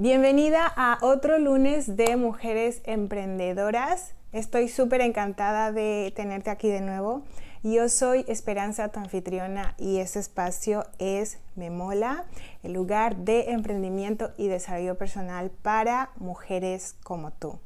Bienvenida a otro lunes de Mujeres Emprendedoras. Estoy súper encantada de tenerte aquí de nuevo. Yo soy Esperanza, tu anfitriona, y este espacio es Memola, el lugar de emprendimiento y desarrollo personal para mujeres como tú.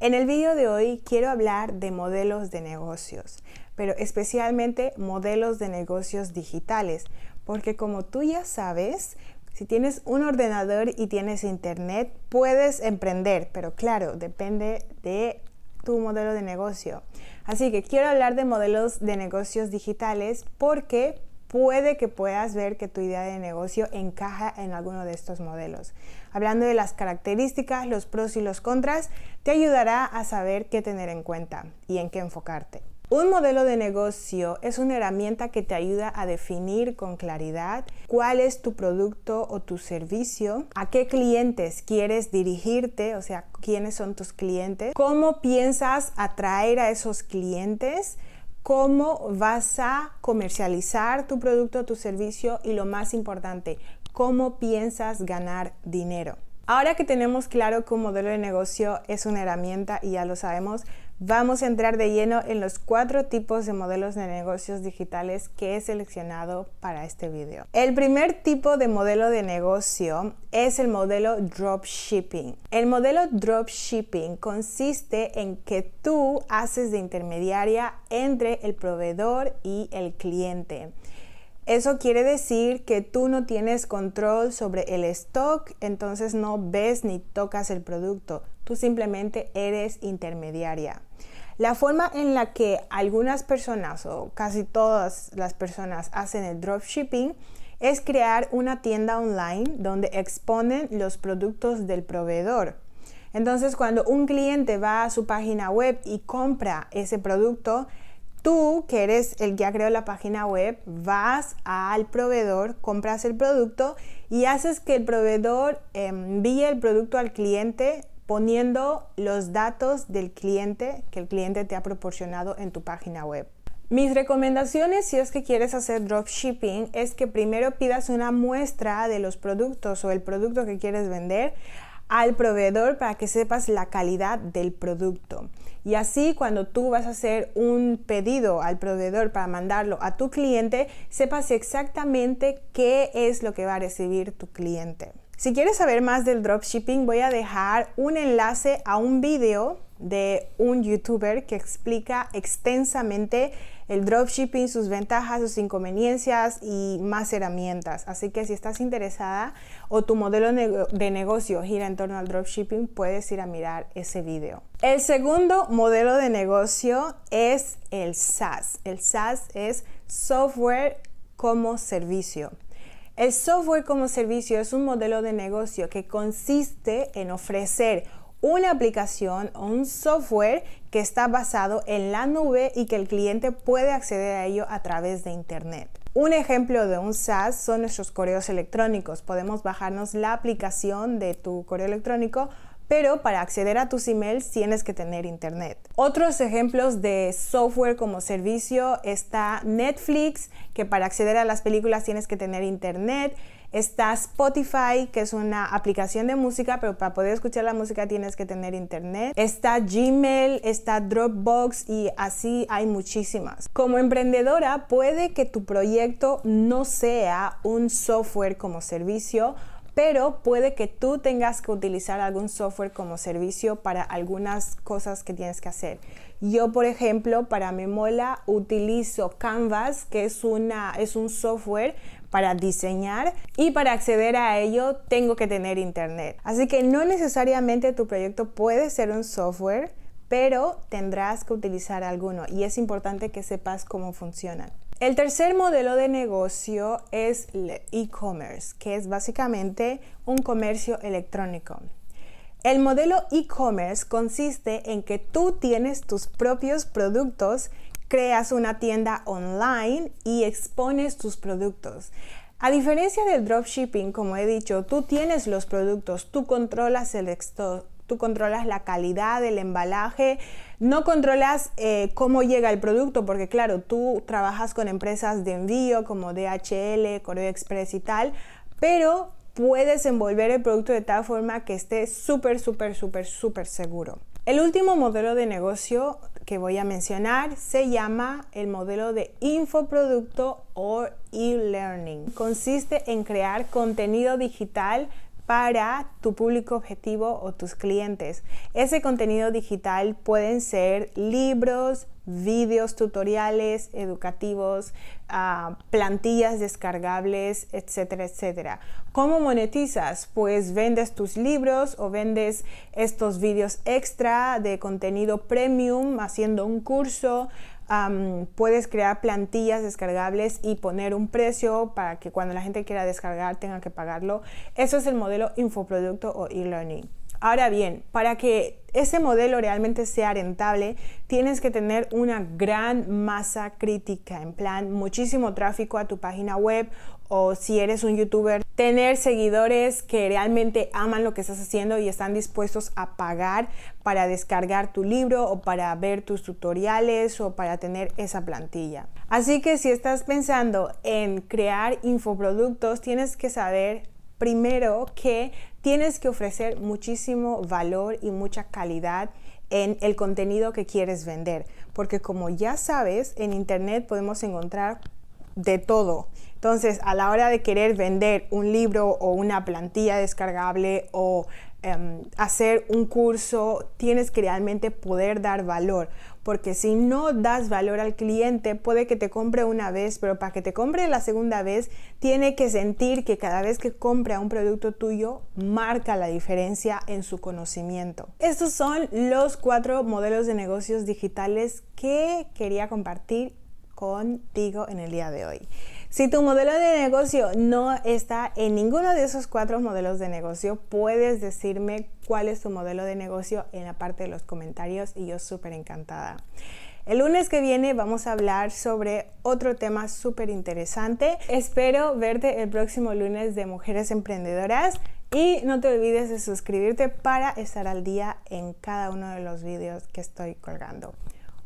En el vídeo de hoy quiero hablar de modelos de negocios, pero especialmente modelos de negocios digitales, porque como tú ya sabes, si tienes un ordenador y tienes internet, puedes emprender, pero claro, depende de tu modelo de negocio. Así que quiero hablar de modelos de negocios digitales porque puede que puedas ver que tu idea de negocio encaja en alguno de estos modelos. Hablando de las características, los pros y los contras, te ayudará a saber qué tener en cuenta y en qué enfocarte. Un modelo de negocio es una herramienta que te ayuda a definir con claridad cuál es tu producto o tu servicio, a qué clientes quieres dirigirte, o sea, quiénes son tus clientes, cómo piensas atraer a esos clientes, cómo vas a comercializar tu producto o tu servicio y lo más importante, cómo piensas ganar dinero. Ahora que tenemos claro que un modelo de negocio es una herramienta y ya lo sabemos, Vamos a entrar de lleno en los cuatro tipos de modelos de negocios digitales que he seleccionado para este video. El primer tipo de modelo de negocio es el modelo dropshipping. El modelo dropshipping consiste en que tú haces de intermediaria entre el proveedor y el cliente. Eso quiere decir que tú no tienes control sobre el stock, entonces no ves ni tocas el producto simplemente eres intermediaria. La forma en la que algunas personas o casi todas las personas hacen el dropshipping es crear una tienda online donde exponen los productos del proveedor. Entonces cuando un cliente va a su página web y compra ese producto, tú que eres el que ha creado la página web, vas al proveedor, compras el producto y haces que el proveedor eh, envíe el producto al cliente poniendo los datos del cliente que el cliente te ha proporcionado en tu página web. Mis recomendaciones si es que quieres hacer dropshipping es que primero pidas una muestra de los productos o el producto que quieres vender al proveedor para que sepas la calidad del producto. Y así cuando tú vas a hacer un pedido al proveedor para mandarlo a tu cliente, sepas exactamente qué es lo que va a recibir tu cliente. Si quieres saber más del dropshipping, voy a dejar un enlace a un video de un youtuber que explica extensamente el dropshipping, sus ventajas, sus inconveniencias y más herramientas. Así que si estás interesada o tu modelo de negocio gira en torno al dropshipping, puedes ir a mirar ese video. El segundo modelo de negocio es el SaaS. El SaaS es software como servicio. El software como servicio es un modelo de negocio que consiste en ofrecer una aplicación o un software que está basado en la nube y que el cliente puede acceder a ello a través de Internet. Un ejemplo de un SaaS son nuestros correos electrónicos. Podemos bajarnos la aplicación de tu correo electrónico pero para acceder a tus emails tienes que tener internet. Otros ejemplos de software como servicio está Netflix, que para acceder a las películas tienes que tener internet. Está Spotify, que es una aplicación de música, pero para poder escuchar la música tienes que tener internet. Está Gmail, está Dropbox y así hay muchísimas. Como emprendedora, puede que tu proyecto no sea un software como servicio, pero puede que tú tengas que utilizar algún software como servicio para algunas cosas que tienes que hacer. Yo, por ejemplo, para mola utilizo Canvas, que es, es un software para diseñar y para acceder a ello tengo que tener internet. Así que no necesariamente tu proyecto puede ser un software, pero tendrás que utilizar alguno y es importante que sepas cómo funcionan. El tercer modelo de negocio es el e-commerce, que es básicamente un comercio electrónico. El modelo e-commerce consiste en que tú tienes tus propios productos, creas una tienda online y expones tus productos. A diferencia del dropshipping, como he dicho, tú tienes los productos, tú controlas el, Tú controlas la calidad del embalaje, no controlas eh, cómo llega el producto, porque claro, tú trabajas con empresas de envío como DHL, Coreo Express y tal, pero puedes envolver el producto de tal forma que esté súper, súper, súper, súper seguro. El último modelo de negocio que voy a mencionar se llama el modelo de infoproducto o e-learning. Consiste en crear contenido digital para tu público objetivo o tus clientes. Ese contenido digital pueden ser libros, vídeos tutoriales educativos, ah, plantillas descargables, etcétera, etcétera. ¿Cómo monetizas? Pues vendes tus libros o vendes estos vídeos extra de contenido premium haciendo un curso. puedes crear plantillas descargables y poner un precio para que cuando la gente quiera descargar tenga que pagarlo. Eso es el modelo infoproducto o e-learning. Ahora bien, para que ese modelo realmente sea rentable, tienes que tener una gran masa crítica, en plan muchísimo tráfico a tu página web o si eres un youtuber, tener seguidores que realmente aman lo que estás haciendo y están dispuestos a pagar para descargar tu libro o para ver tus tutoriales o para tener esa plantilla. Así que si estás pensando en crear infoproductos, tienes que saber primero que tienes que ofrecer muchísimo valor y mucha calidad en el contenido que quieres vender, porque como ya sabes, en Internet podemos encontrar de todo. Entonces, a la hora de querer vender un libro o una plantilla descargable o Em, hacer un curso, tienes que realmente poder dar valor, porque si no das valor al cliente, puede que te compre una vez, pero para que te compre la segunda vez, tiene que sentir que cada vez que compra un producto tuyo, marca la diferencia en su conocimiento. Estos son los cuatro modelos de negocios digitales que quería compartir contigo en el día de hoy. Si tu modelo de negocio no está en ninguno de esos cuatro modelos de negocio, puedes decirme cuál es tu modelo de negocio en la parte de los comentarios y yo súper encantada. El lunes que viene vamos a hablar sobre otro tema súper interesante. Espero verte el próximo lunes de Mujeres Emprendedoras y no te olvides de suscribirte para estar al día en cada uno de los videos que estoy colgando.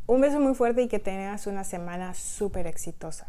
Un beso muy fuerte y que tengas una semana súper exitosa.